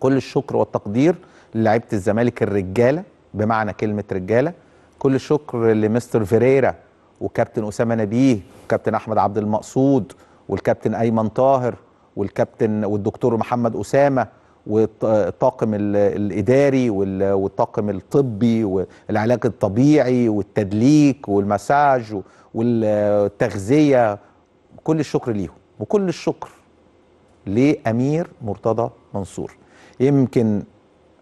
كل الشكر والتقدير للاعيبه الزمالك الرجاله بمعنى كلمه رجاله كل الشكر لمستر فيريرا وكابتن اسامه نبيه وكابتن احمد عبد المقصود والكابتن ايمن طاهر والكابتن والدكتور محمد اسامه والطاقم الاداري والطاقم الطبي والعلاج الطبيعي والتدليك والمساج والتغذيه كل الشكر ليهم وكل الشكر لامير مرتضى منصور يمكن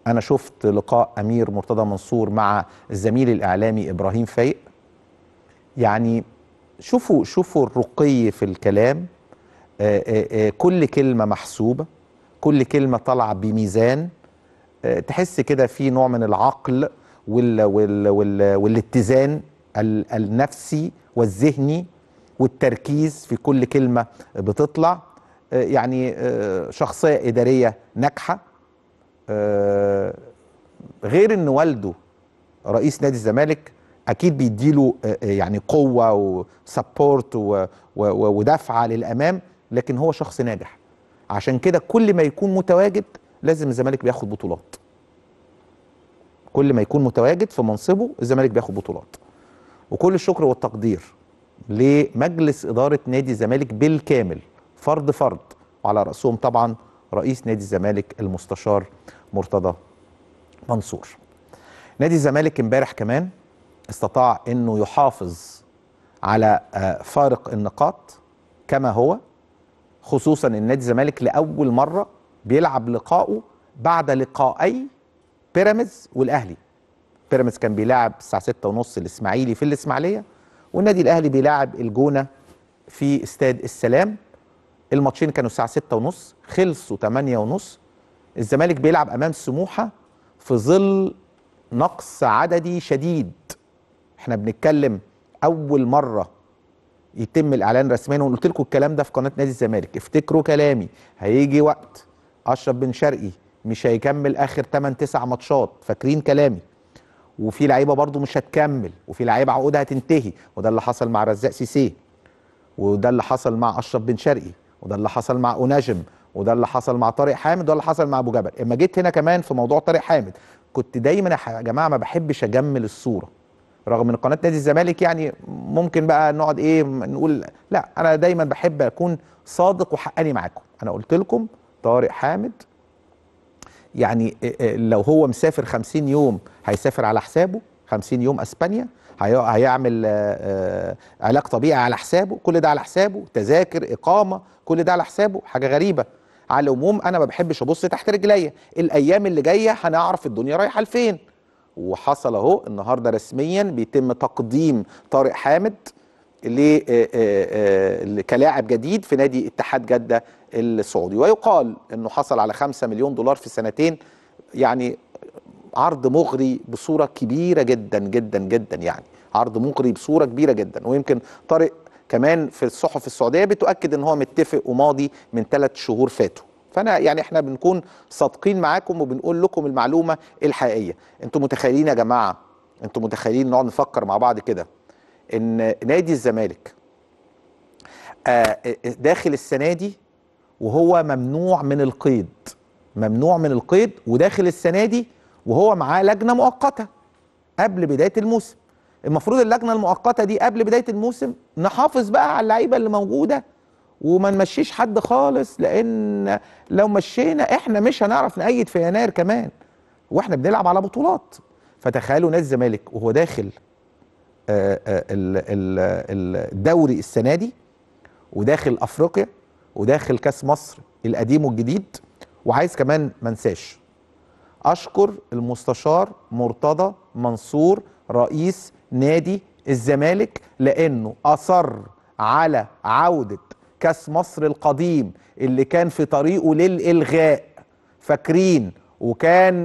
انا شفت لقاء امير مرتضى منصور مع الزميل الاعلامي ابراهيم فايق يعني شوفوا شوفوا الرقي في الكلام آه، آه، آه، كل كلمه محسوبه كل كلمه طالعه بميزان تحس كده في نوع من العقل وال وال وال والاتزان النفسي والذهني والتركيز في كل كلمه بتطلع يعني شخصيه اداريه ناجحه آه، غير ان والده رئيس نادي الزمالك اكيد بيديله آه، آه، يعني قوه وسبورت ودفعه للامام لكن هو شخص ناجح عشان كده كل ما يكون متواجد لازم الزمالك بياخد بطولات كل ما يكون متواجد في منصبه الزمالك بياخد بطولات وكل الشكر والتقدير لمجلس اداره نادي الزمالك بالكامل فرد فرد وعلى راسهم طبعا رئيس نادي الزمالك المستشار مرتضى منصور نادي الزمالك امبارح كمان استطاع انه يحافظ على آه، فارق النقاط كما هو خصوصا ان نادي الزمالك لاول مره بيلعب لقائه بعد لقائي بيراميدز والاهلي بيراميدز كان بيلاعب الساعه 6:30 الاسماعيلي في الاسماعيليه والنادي الاهلي بيلاعب الجونه في استاد السلام الماتشين كانوا الساعه 6:30 خلصوا 8:30 الزمالك بيلعب امام سموحه في ظل نقص عددي شديد احنا بنتكلم اول مره يتم الاعلان رسميا وقلت لكم الكلام ده في قناه نادي الزمالك افتكروا كلامي هيجي وقت اشرف بن شرقي مش هيكمل اخر 8 9 ماتشات فاكرين كلامي وفي لعيبه برضو مش هتكمل وفي لعيبه عقودها هتنتهي وده اللي حصل مع رزاق سيسي وده اللي حصل مع اشرف بن شرقي وده اللي حصل مع اوناجم وده اللي حصل مع طارق حامد وده اللي حصل مع ابو جبل اما جيت هنا كمان في موضوع طارق حامد كنت دايما يا جماعه ما بحبش اجمل الصوره رغم ان قناه نادي الزمالك يعني ممكن بقى نقعد ايه نقول لا انا دايما بحب اكون صادق وحقاني معاكم انا قلت لكم طارق حامد يعني آه، آه، لو هو مسافر 50 يوم هيسافر على حسابه 50 يوم اسبانيا هيعمل آه، علاج طبيعي على حسابه كل ده على حسابه تذاكر اقامه كل ده على حسابه حاجه غريبه على العموم انا ما بحبش ابص تحت رجليا الايام اللي جايه هنعرف الدنيا رايحه لفين وحصل اهو النهارده رسميا بيتم تقديم طارق حامد آه، آه، آه، كلاعب جديد في نادي اتحاد جده السعودي ويقال انه حصل على 5 مليون دولار في سنتين يعني عرض مغري بصوره كبيره جدا جدا جدا يعني عرض مغري بصوره كبيره جدا ويمكن طارق كمان في الصحف السعوديه بتؤكد ان هو متفق وماضي من ثلاث شهور فاتوا فانا يعني احنا بنكون صادقين معاكم وبنقول لكم المعلومه الحقيقيه انتم متخيلين يا جماعه انتم متخيلين نقعد نفكر مع بعض كده ان نادي الزمالك آه، آه، داخل السنه دي وهو ممنوع من القيد ممنوع من القيد وداخل السنه دي وهو معاه لجنه مؤقته قبل بدايه الموسم المفروض اللجنه المؤقته دي قبل بدايه الموسم نحافظ بقى على اللعيبه اللي موجوده وما نمشيش حد خالص لان لو مشينا احنا مش هنعرف نأيد في يناير كمان واحنا بنلعب على بطولات فتخيلوا نادي الزمالك وهو داخل آه، آه، الدوري السنه دي وداخل افريقيا وداخل كاس مصر القديم والجديد وعايز كمان منساش اشكر المستشار مرتضى منصور رئيس نادي الزمالك لانه اصر على عوده كاس مصر القديم اللي كان في طريقه للالغاء فاكرين وكان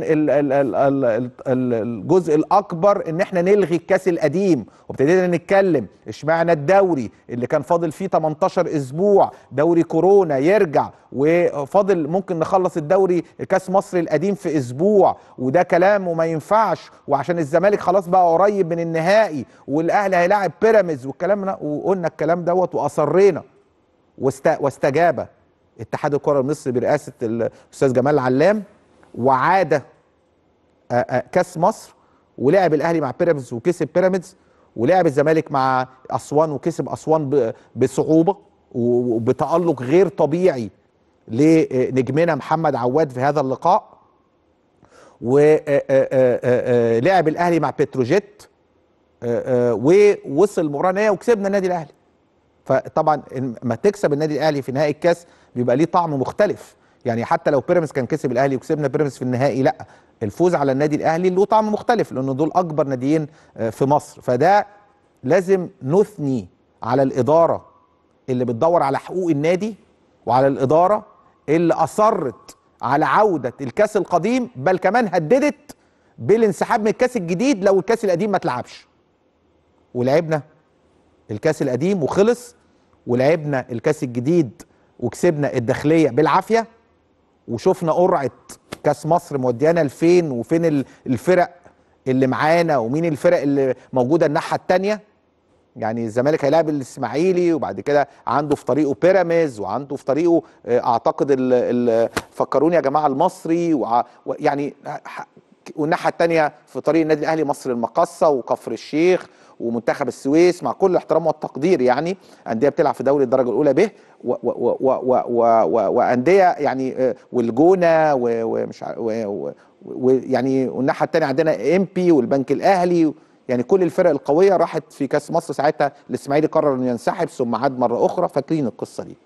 الجزء الاكبر ان احنا نلغي الكاس القديم وابتدينا نتكلم اشمعنى الدوري اللي كان فاضل فيه 18 اسبوع دوري كورونا يرجع وفاضل ممكن نخلص الدوري كاس مصر القديم في اسبوع وده كلام وما ينفعش وعشان الزمالك خلاص بقى قريب من النهائي والاهلي هيلاعب بيراميدز والكلام وقلنا الكلام دوت واصرينا واستجابه اتحاد الكره المصري برئاسه الاستاذ جمال علام وعاد آه، آه، كاس مصر ولعب الاهلي مع بيراميدز وكسب بيراميدز ولعب الزمالك مع اسوان وكسب اسوان بصعوبه وبتالق غير طبيعي لنجمنا محمد عواد في هذا اللقاء ولعب آه، الاهلي مع بتروجيت ووصل مرانية وكسبنا النادي الاهلي فطبعا لما تكسب النادي الاهلي في نهائي الكاس بيبقى ليه طعم مختلف يعني حتى لو بيراميدز كان كسب الاهلي وكسبنا بيراميدز في النهائي لا الفوز على النادي الاهلي له طعم مختلف لان دول اكبر ناديين آه، في مصر فده لازم نثني على الاداره اللي بتدور على حقوق النادي وعلى الاداره اللي اصرت على عوده الكاس القديم بل كمان هددت بالانسحاب من الكاس الجديد لو الكاس القديم ما اتلعبش ولعبنا الكاس القديم وخلص ولعبنا الكاس الجديد وكسبنا الداخليه بالعافيه وشفنا قرعه كاس مصر موديانا لفين وفين الفرق اللي معانا ومين الفرق اللي موجوده الناحيه الثانيه يعني الزمالك هيلاعب الاسماعيلي وبعد كده عنده في طريقه بيراميدز وعنده في طريقه آه، اعتقد ال فكروني يا جماعه المصري ويعني يعني والناحيه الثانيه في طريق النادي الاهلي مصر المقصه وكفر الشيخ ومنتخب السويس مع كل الاحترام والتقدير يعني انديه بتلعب في دوري الدرجه الاولى به وانديه يعني آه، والجونه ومش ويعني والناحيه الثانيه عندنا ام بي والبنك الاهلي يعني كل الفرق القويه راحت في كاس مصر ساعتها الاسماعيلي قرر انه ينسحب ثم عاد مره اخرى فاكرين القصه دي